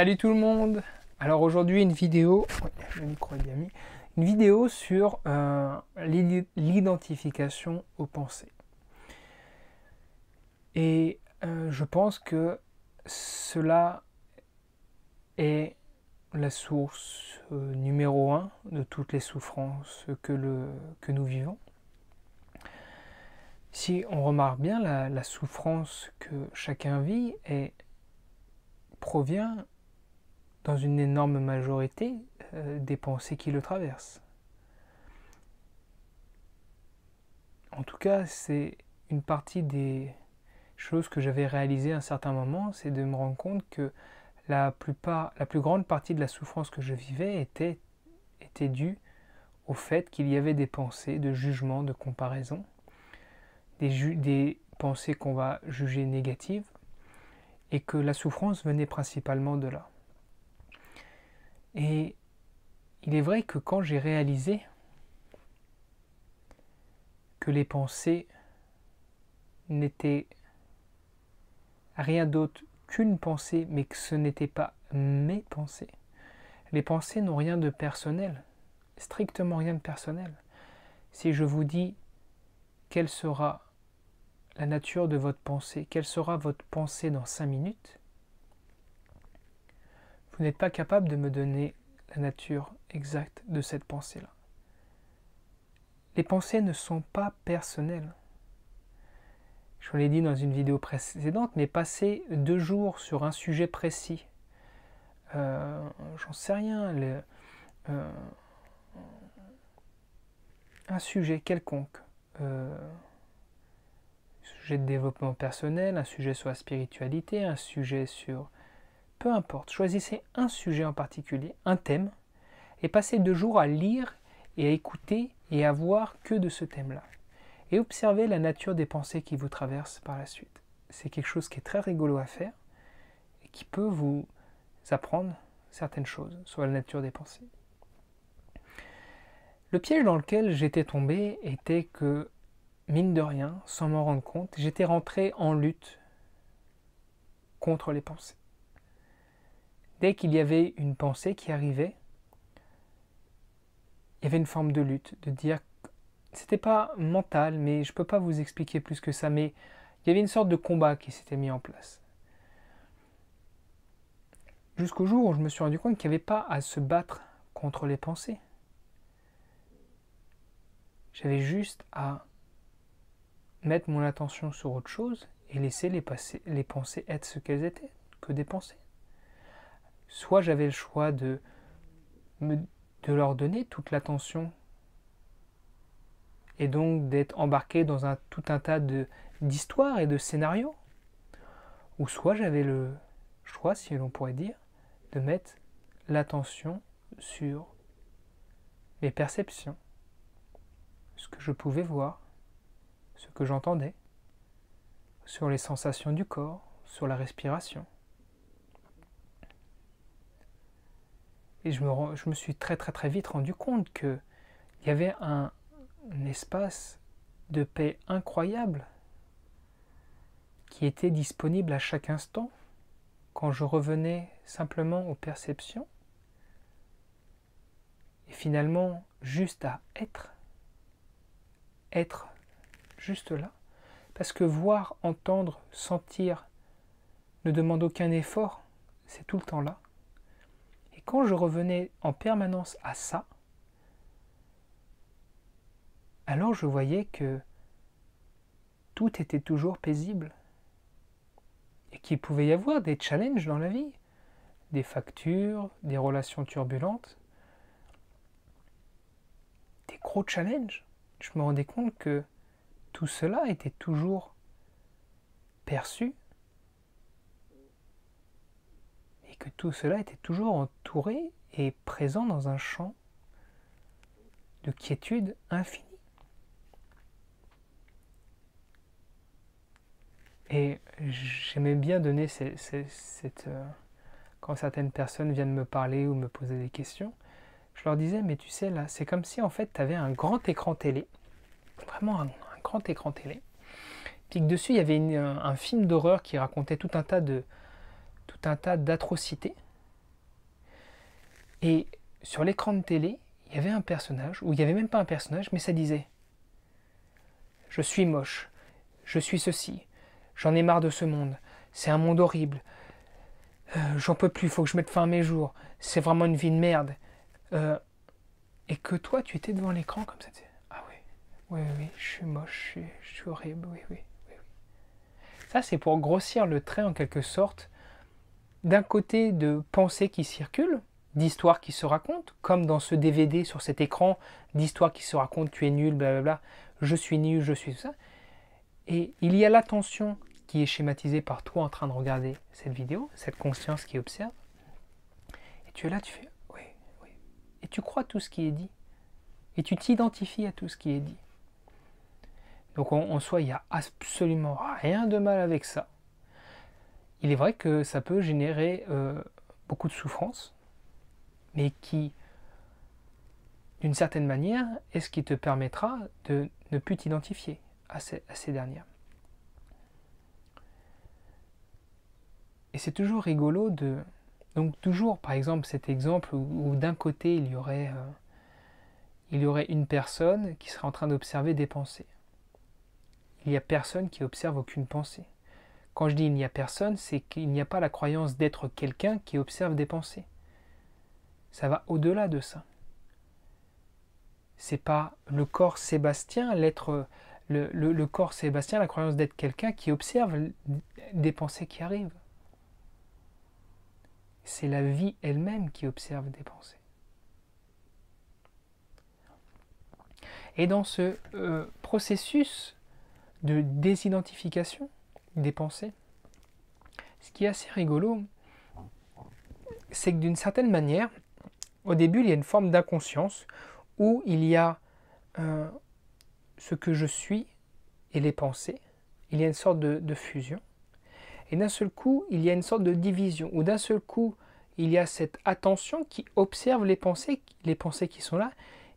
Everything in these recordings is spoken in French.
Salut tout le monde Alors aujourd'hui une vidéo, une vidéo sur euh, l'identification aux pensées. Et euh, je pense que cela est la source euh, numéro un de toutes les souffrances que, le, que nous vivons. Si on remarque bien, la, souffrance que chacun vit provient dans une énorme majorité euh, des pensées qui le traversent. En tout cas, c'est une partie des choses que j'avais réalisées à un certain moment, c'est de me rendre compte que la, la plus grande partie de la souffrance que je vivais était, due au fait qu'il y avait des pensées de jugement, de comparaison, des pensées qu'on va juger négatives, et que la souffrance venait principalement de là. Et il est vrai que quand j'ai réalisé que les pensées n'étaient rien d'autre qu'une pensée, mais que ce n'était pas mes pensées. Les pensées n'ont rien de personnel, strictement rien de personnel. Si je vous dis quelle sera la nature de votre pensée, quelle sera votre pensée dans cinq minutes, n'est pas capable de me donner la nature exacte de cette pensée-là. Les pensées ne sont pas personnelles. Je vous l'ai dit dans une vidéo précédente, mais passer deux jours sur un sujet précis, euh, j'en sais rien, euh, un sujet quelconque, euh, sujet de développement personnel, un sujet sur la spiritualité, un sujet sur peu importe, choisissez un sujet en particulier, un thème, et passez deux jours à lire et à écouter et à voir que de ce thème-là. Et observez la nature des pensées qui vous traversent par la suite. C'est quelque chose qui est très rigolo à faire et qui peut vous apprendre certaines choses sur la nature des pensées. Le piège dans lequel j'étais tombé était que, mine de rien, sans m'en rendre compte, j'étais rentré en lutte contre les pensées dès qu'il y avait une pensée qui arrivait, il y avait une forme de lutte, de dire c'était pas mental, mais je ne peux pas vous expliquer plus que ça, mais il y avait une sorte de combat qui s'était mis en place. Jusqu'au jour où je me suis rendu compte qu'il n'y avait pas à se battre contre les pensées. J'avais juste à mettre mon attention sur autre chose et laisser les pensées être ce qu'elles étaient, que des pensées. Soit j'avais le choix de, leur donner toute l'attention et donc d'être embarqué dans un, tout un tas d'histoires et de scénarios. Ou soit j'avais le choix, si l'on pourrait dire, de mettre l'attention sur mes perceptions, ce que je pouvais voir, ce que j'entendais, sur les sensations du corps, sur la respiration. Et je me, suis très très très vite rendu compte qu'il y avait un espace de paix incroyable qui était disponible à chaque instant quand je revenais simplement aux perceptions et finalement juste à être, être juste là, parce que voir, entendre, sentir ne demande aucun effort, c'est tout le temps là. Et quand je revenais en permanence à ça, alors je voyais que tout était toujours paisible et qu'il pouvait y avoir des challenges dans la vie, des factures, des relations turbulentes, des gros challenges. Je me rendais compte que tout cela était toujours perçu que tout cela était toujours entouré et présent dans un champ de quiétude infinie. Et j'aimais bien donner cette... Euh, quand certaines personnes viennent me parler ou me poser des questions, je leur disais, mais tu sais, là, c'est comme si en fait, tu avais un grand écran télé, vraiment un, grand écran télé, puis dessus, il y avait un, film d'horreur qui racontait tout un tas de, un tas d'atrocités. Et sur l'écran de télé, il y avait un personnage, ou il n'y avait même pas un personnage, mais ça disait Je suis moche, je suis ceci, j'en ai marre de ce monde, c'est un monde horrible, euh, j'en peux plus, il faut que je mette fin à mes jours, c'est vraiment une vie de merde. Euh, et que toi, tu étais devant l'écran comme ça, tu Ah oui, oui, oui, je suis moche, je suis, horrible, oui, oui. oui. Ça, c'est pour grossir le trait en quelque sorte d'un côté de pensées qui circulent, d'histoires qui se racontent, comme dans ce DVD sur cet écran, d'histoires qui se racontent, tu es nul, blablabla, je suis nul, je suis tout ça. Et il y a l'attention qui est schématisée par toi en train de regarder cette vidéo, cette conscience qui observe. Et tu es là, tu fais oui, oui. Et tu crois tout ce qui est dit. Et tu t'identifies à tout ce qui est dit. Donc en, en soi, il n'y a absolument rien de mal avec ça il est vrai que ça peut générer euh, beaucoup de souffrance, mais qui, d'une certaine manière, est ce qui te permettra de ne plus t'identifier à ces, dernières. Et c'est toujours rigolo de... Donc toujours, par exemple, cet exemple où, d'un côté, il y, aurait, euh, il y aurait une personne qui serait en train d'observer des pensées. Il n'y a personne qui observe aucune pensée. Quand je dis il n'y a personne, c'est qu'il n'y a pas la croyance d'être quelqu'un qui observe des pensées. Ça va au-delà de ça. C'est pas le corps Sébastien, l'être, le, corps Sébastien, la croyance d'être quelqu'un qui observe des pensées qui arrivent. C'est la vie elle-même qui observe des pensées. Et dans ce euh, processus de désidentification, des pensées. Ce qui est assez rigolo, c'est que d'une certaine manière, au début, il y a une forme d'inconscience où il y a euh, ce que je suis et les pensées. Il y a une sorte de, fusion. Et d'un seul coup, il y a une sorte de division, où d'un seul coup, il y a cette attention qui observe les pensées, les pensées qui sont là,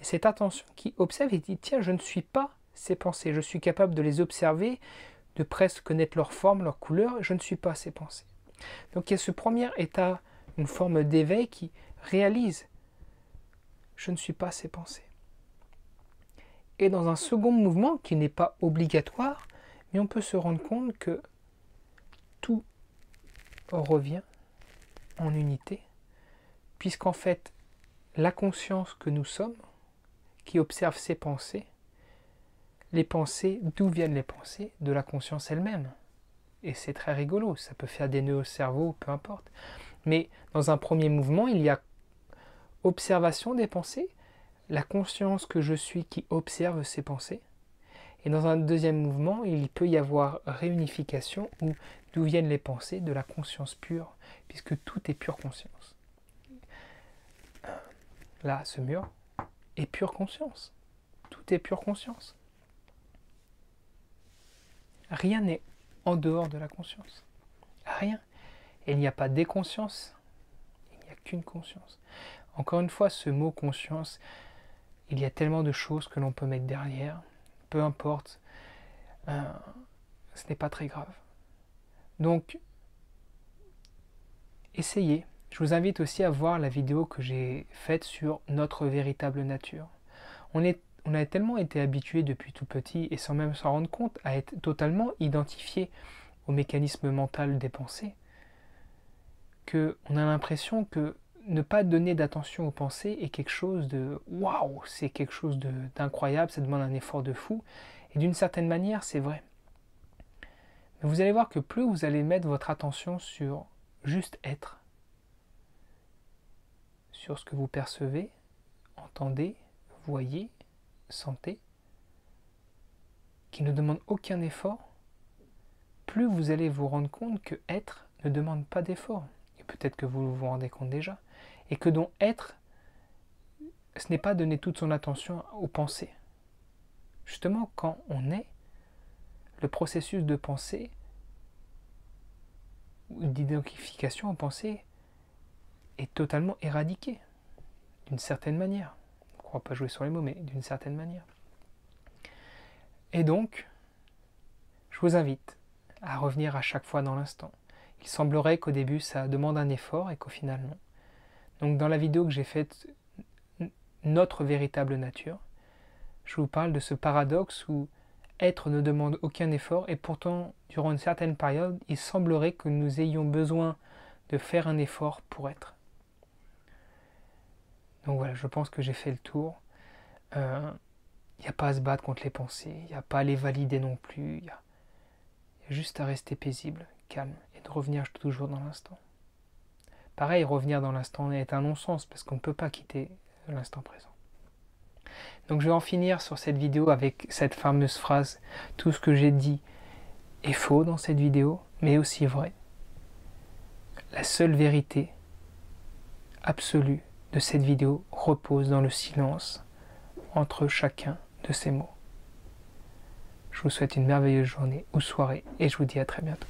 et cette attention qui observe et dit, tiens, je ne suis pas ces pensées, je suis capable de les observer, de presque connaître leur forme, leur couleur, je ne suis pas ces pensées. Donc il y a ce premier état, une forme d'éveil qui réalise je ne suis pas ces pensées. Et dans un second mouvement qui n'est pas obligatoire, mais on peut se rendre compte que tout revient en unité, puisqu'en fait, la conscience que nous sommes, qui observe ses pensées, les pensées, d'où viennent les pensées De la conscience elle-même. Et c'est très rigolo, ça peut faire des nœuds au cerveau, peu importe. Mais dans un premier mouvement, il y a observation des pensées, la conscience que je suis qui observe ces pensées. Et dans un deuxième mouvement, il peut y avoir réunification ou d'où viennent les pensées de la conscience pure, puisque tout est pure conscience. Là, ce mur est pure conscience. Tout est pure conscience. Rien n'est en dehors de la conscience. Rien. Il n'y a pas des consciences, il n'y a qu'une conscience. Encore une fois, ce mot conscience, il y a tellement de choses que l'on peut mettre derrière. Peu importe, euh, ce n'est pas très grave. Donc, essayez. Je vous invite aussi à voir la vidéo que j'ai faite sur notre véritable nature. On est on a tellement été habitué depuis tout petit et sans même s'en rendre compte à être totalement identifié au mécanisme mental des pensées que on a l'impression que ne pas donner d'attention aux pensées est quelque chose de waouh, c'est quelque chose d'incroyable, ça demande un effort de fou et d'une certaine manière, c'est vrai. Mais vous allez voir que plus vous allez mettre votre attention sur juste être, sur ce que vous percevez, entendez, voyez, santé, qui ne demande aucun effort, plus vous allez vous rendre compte que être ne demande pas d'effort. Et peut-être que vous vous rendez compte déjà. Et que donc être, ce n'est pas donner toute son attention aux pensées. Justement, quand on est, le processus de pensée, ou d'identification aux pensées, est totalement éradiqué, d'une certaine manière pas jouer sur les mots, mais d'une certaine manière. Et donc, je vous invite à revenir à chaque fois dans l'instant. Il semblerait qu'au début ça demande un effort et qu'au final Donc dans la vidéo que j'ai faite, notre véritable nature, je vous parle de ce paradoxe où être ne demande aucun effort et pourtant, durant une certaine période, il semblerait que nous ayons besoin de faire un effort pour être. Donc voilà, je pense que j'ai fait le tour. Il euh, n'y a pas à se battre contre les pensées, il n'y a pas à les valider non plus. Il y a juste à rester paisible, calme et de revenir toujours dans l'instant. Pareil, revenir dans l'instant est un non-sens parce qu'on ne peut pas quitter l'instant présent. Donc je vais en finir sur cette vidéo avec cette fameuse phrase Tout ce que j'ai dit est faux dans cette vidéo, mais aussi vrai. La seule vérité absolue cette vidéo repose dans le silence entre chacun de ces mots. Je vous souhaite une merveilleuse journée ou soirée et je vous dis à très bientôt.